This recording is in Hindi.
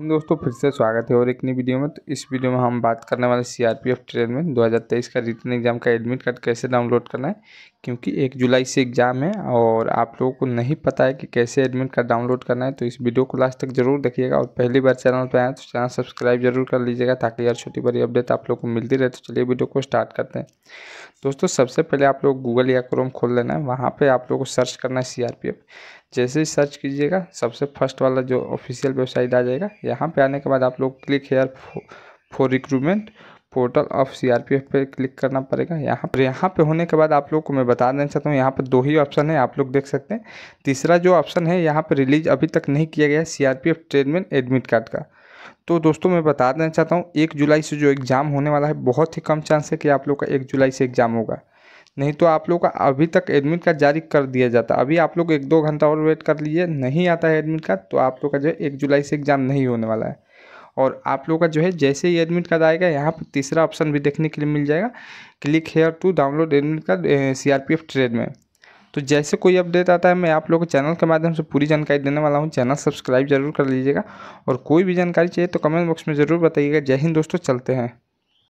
तो दोस्तों फिर से स्वागत है और एक नई वीडियो में तो इस वीडियो में हम बात करने वाले सीआरपीएफ ट्रेन में 2023 का रिटर्न एग्जाम का एडमिट कार्ड कैसे डाउनलोड करना है क्योंकि एक जुलाई से एग्ज़ाम है और आप लोगों को नहीं पता है कि कैसे एडमिट कार्ड डाउनलोड करना है तो इस वीडियो को लास्ट तक जरूर देखिएगा और पहली बार चैनल पर आए तो चैनल सब्सक्राइब जरूर कर लीजिएगा ताकि यार छोटी बड़ी अपडेट आप लोग को मिलती रहे तो चलिए वीडियो को स्टार्ट करते हैं दोस्तों सबसे पहले आप लोग गूगल या क्रोम खोल लेना है वहाँ पर आप लोग को सर्च करना है सी जैसे ही सर्च कीजिएगा सबसे फर्स्ट वाला जो ऑफिशियल वेबसाइट आ जाएगा यहाँ पे आने के बाद आप लोग click here for recruitment portal of CRPF पे क्लिक करना पड़ेगा यहाँ पर यहाँ पे होने के बाद आप लोग को मैं बता देना चाहता हूँ यहाँ पर दो ही ऑप्शन है आप लोग देख सकते हैं तीसरा जो ऑप्शन है यहाँ पर रिलीज अभी तक नहीं किया गया है एफ ट्रेनमेंट एडमिट कार्ड का तो दोस्तों मैं बता देना चाहता हूँ एक जुलाई से जो एग्ज़ाम होने वाला है बहुत ही कम चांस है कि आप लोग का एक जुलाई से एग्ज़ाम होगा नहीं तो आप लोग का अभी तक एडमिट कार्ड जारी कर दिया जाता अभी आप लोग एक दो घंटा और वेट कर लीजिए नहीं आता है एडमिट कार्ड तो आप लोग का जो है एक जुलाई से एग्ज़ाम नहीं होने वाला है और आप लोग का जो है जैसे ही एडमिट कार्ड आएगा यहाँ पर तीसरा ऑप्शन भी देखने के लिए मिल जाएगा click here to download admit card C R trade में तो जैसे कोई अपडेट आता है मैं आप लोगों को चैनल के माध्यम से पूरी जानकारी देने वाला हूँ चैनल सब्सक्राइब जरूर कर लीजिएगा और कोई भी जानकारी चाहिए तो कमेंट बॉक्स में ज़रूर बताइएगा जय हिंद दोस्तों चलते हैं